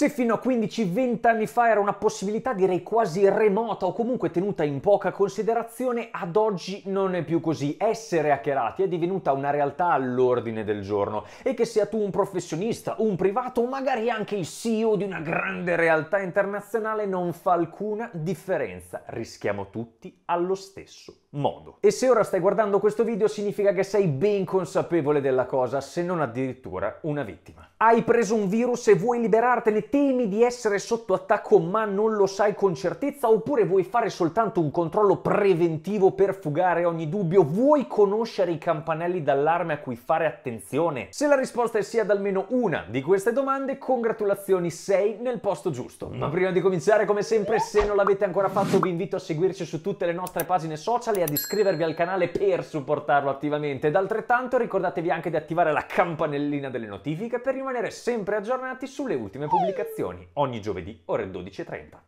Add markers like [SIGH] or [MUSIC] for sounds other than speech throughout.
Se fino a 15-20 anni fa era una possibilità direi quasi remota o comunque tenuta in poca considerazione, ad oggi non è più così. Essere hackerati è divenuta una realtà all'ordine del giorno e che sia tu un professionista, un privato o magari anche il CEO di una grande realtà internazionale non fa alcuna differenza. Rischiamo tutti allo stesso modo. E se ora stai guardando questo video significa che sei ben consapevole della cosa, se non addirittura una vittima. Hai preso un virus e vuoi liberartene, temi di essere sotto attacco ma non lo sai con certezza oppure vuoi fare soltanto un controllo preventivo per fugare ogni dubbio? Vuoi conoscere i campanelli d'allarme a cui fare attenzione? Se la risposta è sì ad almeno una di queste domande, congratulazioni, sei nel posto giusto. Ma prima di cominciare, come sempre, se non l'avete ancora fatto, vi invito a seguirci su tutte le nostre pagine social e ad iscrivervi al canale per supportarlo attivamente ed altrettanto ricordatevi anche di attivare la campanellina delle notifiche per rimanere sempre aggiornati sulle ultime pubblicazioni ogni giovedì ore 12.30.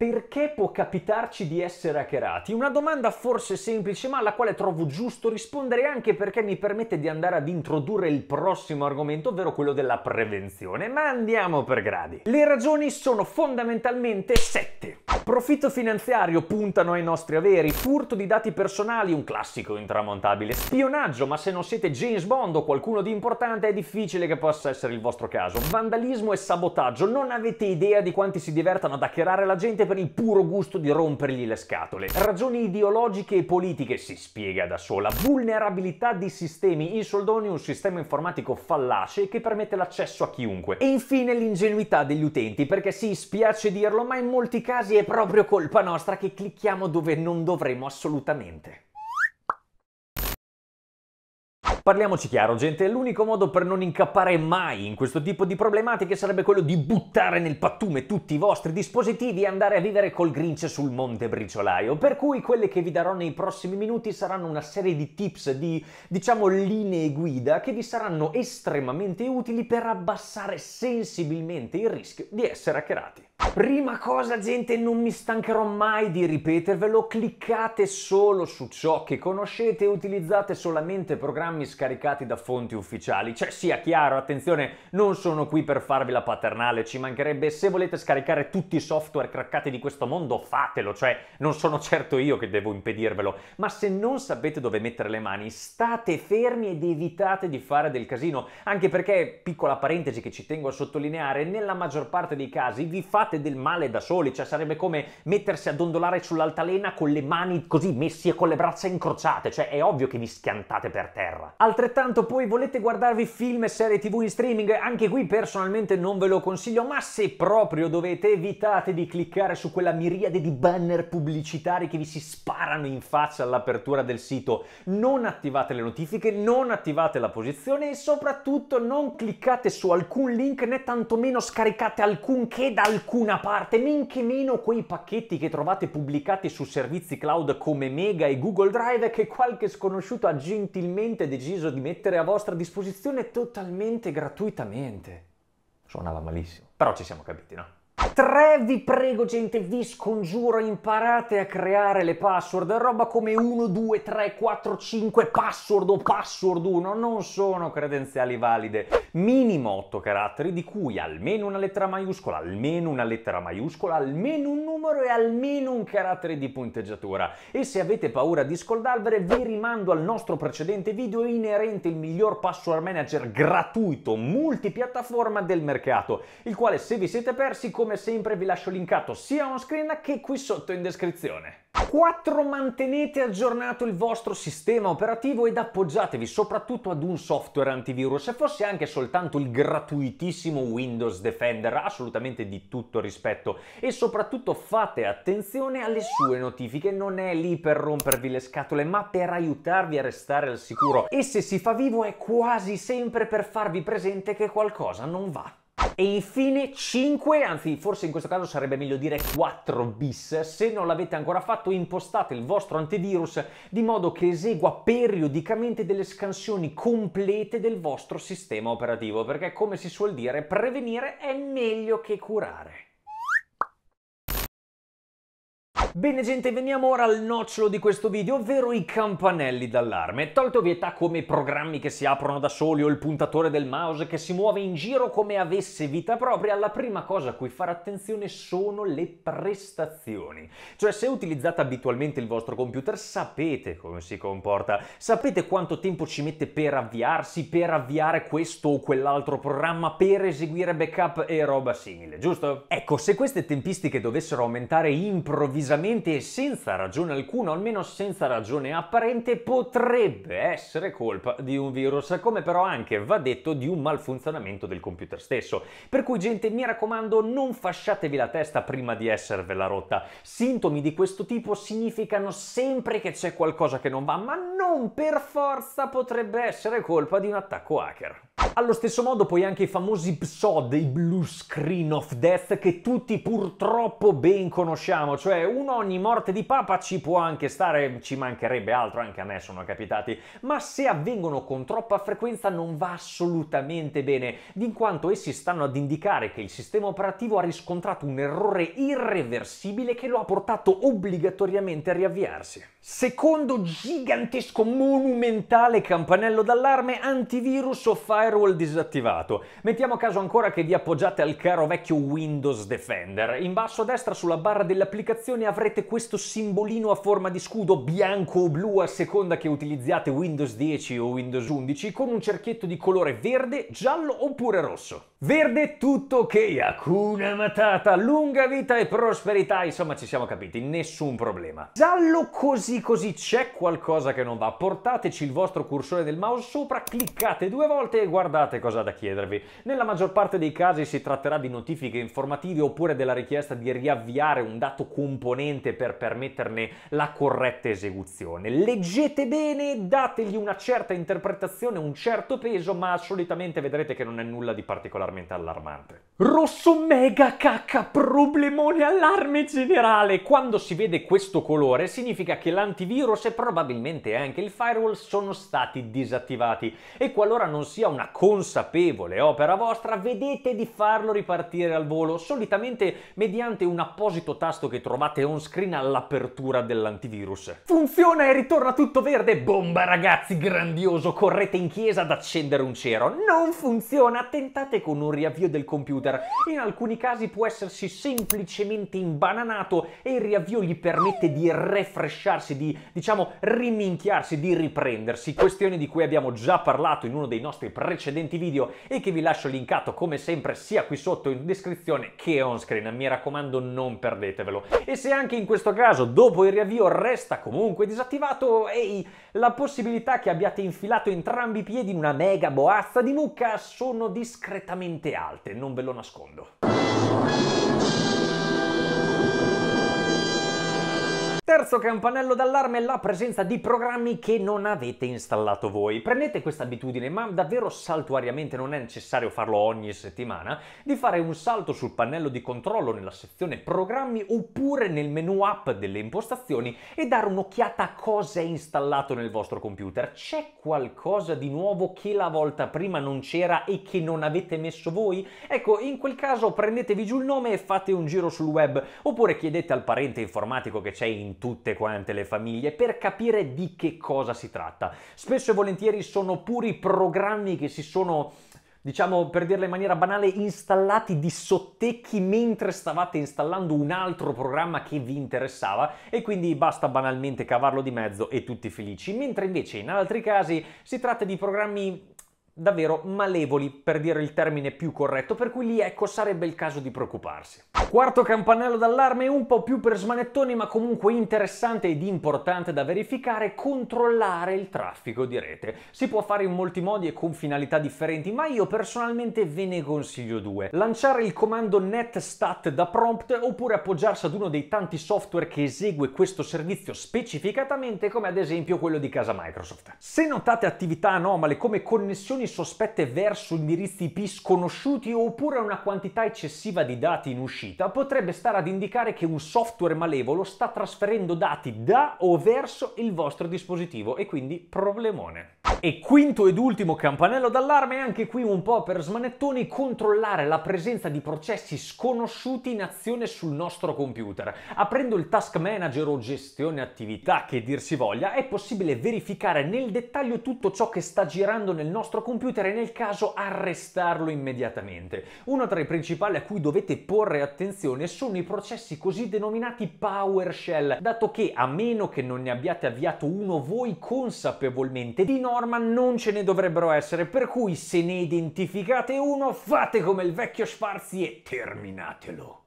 Perché può capitarci di essere hackerati? Una domanda forse semplice, ma alla quale trovo giusto rispondere anche perché mi permette di andare ad introdurre il prossimo argomento, ovvero quello della prevenzione. Ma andiamo per gradi. Le ragioni sono fondamentalmente sette. Profitto finanziario puntano ai nostri averi, furto di dati personali, un classico intramontabile, spionaggio, ma se non siete James Bond o qualcuno di importante è difficile che possa essere il vostro caso, vandalismo e sabotaggio, non avete idea di quanti si divertano ad hackerare la gente per il puro gusto di rompergli le scatole, ragioni ideologiche e politiche si spiega da sola, vulnerabilità di sistemi, in soldoni un sistema informatico fallace che permette l'accesso a chiunque, e infine l'ingenuità degli utenti, perché sì, spiace dirlo, ma in molti casi è proprio proprio colpa nostra che clicchiamo dove non dovremmo assolutamente. Parliamoci chiaro, gente, l'unico modo per non incappare mai in questo tipo di problematiche sarebbe quello di buttare nel pattume tutti i vostri dispositivi e andare a vivere col Grinch sul Monte Briciolaio. Per cui quelle che vi darò nei prossimi minuti saranno una serie di tips, di diciamo linee guida che vi saranno estremamente utili per abbassare sensibilmente il rischio di essere hackerati. Prima cosa gente, non mi stancherò mai di ripetervelo, cliccate solo su ciò che conoscete e utilizzate solamente programmi scaricati da fonti ufficiali. Cioè sia chiaro, attenzione, non sono qui per farvi la paternale, ci mancherebbe, se volete scaricare tutti i software craccati di questo mondo fatelo, cioè non sono [LAUGHS] certo io che devo impedirvelo, ma se non sapete dove mettere le mani state fermi ed evitate di fare del casino, anche perché, piccola parentesi che ci tengo a sottolineare, nella maggior parte dei casi vi fate fate del male da soli, cioè sarebbe come mettersi a dondolare sull'altalena con le mani così messi e con le braccia incrociate, cioè è ovvio che vi schiantate per terra. Altrettanto poi volete guardarvi film e serie tv in streaming, anche qui personalmente non ve lo consiglio, ma se proprio dovete evitate di cliccare su quella miriade di banner pubblicitari che vi si sparano in faccia all'apertura del sito, non attivate le notifiche, non attivate la posizione e soprattutto non cliccate su alcun link né tantomeno scaricate alcunché da alcun alcuna parte, men che meno quei pacchetti che trovate pubblicati su servizi cloud come Mega e Google Drive che qualche sconosciuto ha gentilmente deciso di mettere a vostra disposizione totalmente gratuitamente. Suonava malissimo, però ci siamo capiti, no? 3 vi prego gente, vi scongiuro, imparate a creare le password, roba come 1, 2, 3, 4, 5, password o password 1, non sono credenziali valide. Minimo 8 caratteri, di cui almeno una lettera maiuscola, almeno una lettera maiuscola, almeno un numero albero e almeno un carattere di punteggiatura. E se avete paura di scoldarvene, vi rimando al nostro precedente video inerente il miglior password manager gratuito multipiattaforma del mercato, il quale se vi siete persi come sempre vi lascio linkato sia on screen che qui sotto in descrizione. 4. Mantenete aggiornato il vostro sistema operativo ed appoggiatevi soprattutto ad un software antivirus, se fosse anche soltanto il gratuitissimo Windows Defender, assolutamente di tutto rispetto. E soprattutto fate attenzione alle sue notifiche, non è lì per rompervi le scatole, ma per aiutarvi a restare al sicuro. E se si fa vivo è quasi sempre per farvi presente che qualcosa non va. E infine 5, anzi forse in questo caso sarebbe meglio dire 4 bis. Se non l'avete ancora fatto impostate il vostro antivirus di modo che esegua periodicamente delle scansioni complete del vostro sistema operativo, perché come si suol dire prevenire è meglio che curare. Bene gente, veniamo ora al nocciolo di questo video, ovvero i campanelli d'allarme. Tolto vietà come programmi che si aprono da soli o il puntatore del mouse che si muove in giro come avesse vita propria, la prima cosa a cui fare attenzione sono le prestazioni. Cioè se utilizzate abitualmente il vostro computer sapete come si comporta, sapete quanto tempo ci mette per avviarsi, per avviare questo o quell'altro programma, per eseguire backup e roba simile, giusto? Ecco, se queste tempistiche dovessero aumentare improvvisamente niente e senza ragione alcuna, almeno senza ragione apparente, potrebbe essere colpa di un virus, come però anche va detto di un malfunzionamento del computer stesso. Per cui gente, mi raccomando, non fasciatevi la testa prima di esservela rotta. Sintomi di questo tipo significano sempre che c'è qualcosa che non va, ma non per forza potrebbe essere colpa di un attacco hacker. Allo stesso modo poi anche i famosi PSOD, i Blue Screen of Death, che tutti purtroppo ben conosciamo, cioè un in ogni morte di papa ci può anche stare, ci mancherebbe altro, anche a me sono capitati, ma se avvengono con troppa frequenza non va assolutamente bene, in quanto essi stanno ad indicare che il sistema operativo ha riscontrato un errore irreversibile che lo ha portato obbligatoriamente a riavviarsi. Secondo gigantesco monumentale campanello d'allarme antivirus o firewall disattivato. Mettiamo a caso ancora che vi appoggiate al caro vecchio Windows Defender. In basso a destra sulla barra dell'applicazione avrete questo simbolino a forma di scudo bianco o blu a seconda che utilizziate Windows 10 o Windows 11 con un cerchietto di colore verde, giallo oppure rosso. Verde tutto ok, Hakuna Matata, lunga vita e prosperità, insomma ci siamo capiti, nessun problema. Giallo così così c'è qualcosa che non va. Portateci il vostro cursore del mouse sopra, cliccate due volte e guardate cosa ha da chiedervi. Nella maggior parte dei casi si tratterà di notifiche informative oppure della richiesta di riavviare un dato componente per permetterne la corretta esecuzione. Leggete bene, dategli una certa interpretazione, un certo peso, ma solitamente vedrete che non è nulla di particolarmente allarmante. Rosso mega cacca, problemone, allarme generale! Quando si vede questo colore significa che l'antivirus e probabilmente anche il firewall sono stati disattivati e qualora non sia una consapevole opera vostra vedete di farlo ripartire al volo, solitamente mediante un apposito tasto che trovate on screen all'apertura dell'antivirus. Funziona e ritorna tutto verde? Bomba ragazzi, grandioso, correte in chiesa ad accendere un cero. Non funziona, tentate con un riavvio del computer computer. In alcuni casi può essersi semplicemente imbananato e il riavvio gli permette di refresciarsi, di diciamo riminchiarsi, di riprendersi. Questioni di cui abbiamo già parlato in uno dei nostri precedenti video e che vi lascio linkato come sempre sia qui sotto in descrizione che on screen. Mi raccomando non perdetevelo. E se anche in questo caso dopo il riavvio resta comunque disattivato, ehi, la possibilità che abbiate infilato entrambi i piedi in una mega boazza di mucca sono discretamente alte, non ve lo nascondo. Terzo campanello d'allarme è la presenza di programmi che non avete installato voi. Prendete questa abitudine, ma davvero saltuariamente non è necessario farlo ogni settimana, di fare un salto sul pannello di controllo nella sezione programmi oppure nel menu app delle impostazioni e dare un'occhiata a cosa è installato nel vostro computer. C'è qualcosa di nuovo che la volta prima non c'era e che non avete messo voi? Ecco, in quel caso prendetevi giù il nome e fate un giro sul web, oppure chiedete al parente informatico che c'è in tutte quante le famiglie per capire di che cosa si tratta. Spesso e volentieri sono puri programmi che si sono diciamo per dirla in maniera banale, installati di sottecchi mentre stavate installando un altro programma che vi interessava e quindi basta banalmente cavarlo di mezzo e tutti felici, mentre invece in altri casi si tratta di programmi davvero malevoli, per dire il termine più corretto, per cui lì ecco sarebbe il caso di preoccuparsi. Quarto campanello d'allarme, un po' più per smanettoni, ma comunque interessante ed importante da verificare, controllare il traffico di rete. Si può fare in molti modi e con finalità differenti, ma io personalmente ve ne consiglio due. Lanciare il comando netstat da prompt oppure appoggiarsi ad uno dei tanti software che esegue questo servizio specificatamente, come ad esempio quello di casa Microsoft. Se notate attività anomale come connessioni sospette verso indirizzi IP sconosciuti oppure una quantità eccessiva di dati in uscita, uscita potrebbe stare ad indicare che un software malevolo sta trasferendo dati da o verso il vostro dispositivo e quindi problemone. E quinto ed ultimo campanello d'allarme, anche qui un po' per smanettoni, controllare la presenza di processi sconosciuti in azione sul nostro computer. Aprendo il task manager o gestione attività che dir si voglia, è possibile verificare nel dettaglio tutto ciò che sta girando nel nostro computer e nel caso arrestarlo immediatamente. Uno tra i principali a cui dovete porre attenzione sono i processi così denominati PowerShell, dato che a meno che non ne abbiate avviato uno voi consapevolmente, di norma norma non ce ne dovrebbero essere, per cui se ne identificate uno, fate come il vecchio Sparzi e terminatelo.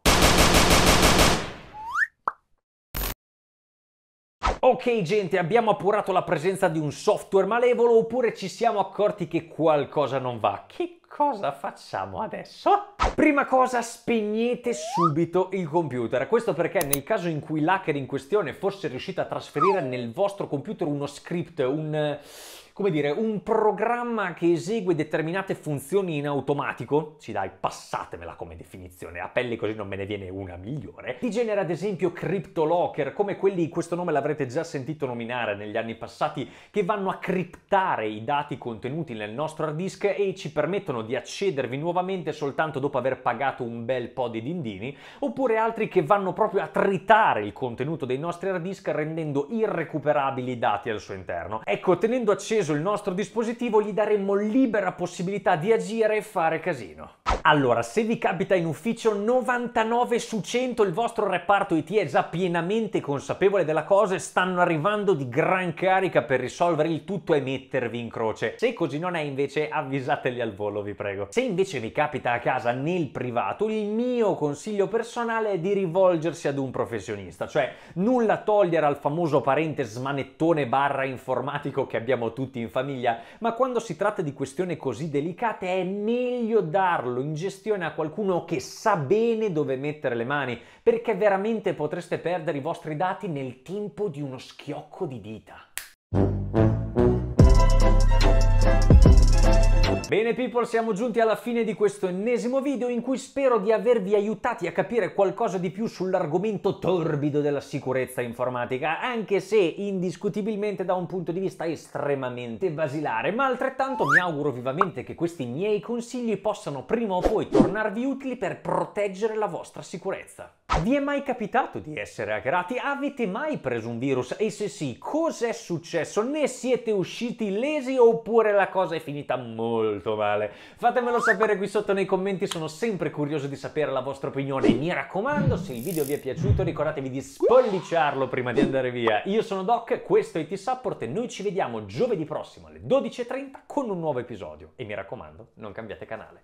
Ok gente, abbiamo appurato la presenza di un software malevolo oppure ci siamo accorti che qualcosa non va. Che cosa facciamo adesso? Prima cosa, spegnete subito il computer. Questo perché nel caso in cui l'hacker in questione fosse riuscito a trasferire nel vostro computer uno script, un come dire, un programma che esegue determinate funzioni in automatico, sì dai, passatemela come definizione, a pelle così non me ne viene una migliore, di genere ad esempio CryptoLocker, come quelli, questo nome l'avrete già sentito nominare negli anni passati, che vanno a criptare i dati contenuti nel nostro hard disk e ci permettono di accedervi nuovamente soltanto dopo aver pagato un bel po' di dindini, oppure altri che vanno proprio a tritare il contenuto dei nostri hard disk rendendo irrecuperabili i dati al suo interno. Ecco, tenendo acceso preso il nostro dispositivo gli daremmo libera possibilità di agire e fare casino. Allora, se vi capita in ufficio 99 su 100 il vostro reparto IT è già pienamente consapevole della cosa e stanno arrivando di gran carica per risolvere il tutto e mettervi in croce. Se così non è invece avvisateli al volo, vi prego. Se invece vi capita a casa nel privato, il mio consiglio personale è di rivolgersi ad un professionista, cioè nulla togliere al famoso parente smanettone barra informatico che abbiamo tutti in famiglia, ma quando si tratta di questioni così delicate è meglio darlo in in gestione a qualcuno che sa bene dove mettere le mani, perché veramente potreste perdere i vostri dati nel tempo di uno schiocco di dita. Bene people, siamo giunti alla fine di questo ennesimo video in cui spero di avervi aiutati a capire qualcosa di più sull'argomento torbido della sicurezza informatica, anche se indiscutibilmente da un punto di vista estremamente basilare, ma altrettanto mi auguro vivamente che questi miei consigli possano prima o poi tornarvi utili per proteggere la vostra sicurezza. Vi è mai capitato di essere aggrati? Avete mai preso un virus? E se sì, cos'è successo? Ne siete usciti illesi oppure la cosa è finita molto male? Fatemelo sapere qui sotto nei commenti, sono sempre curioso di sapere la vostra opinione. E mi raccomando, se il video vi è piaciuto ricordatevi di spolliciarlo prima di andare via. Io sono Doc, questo è t Support e noi ci vediamo giovedì prossimo alle 12.30 con un nuovo episodio. E mi raccomando, non cambiate canale.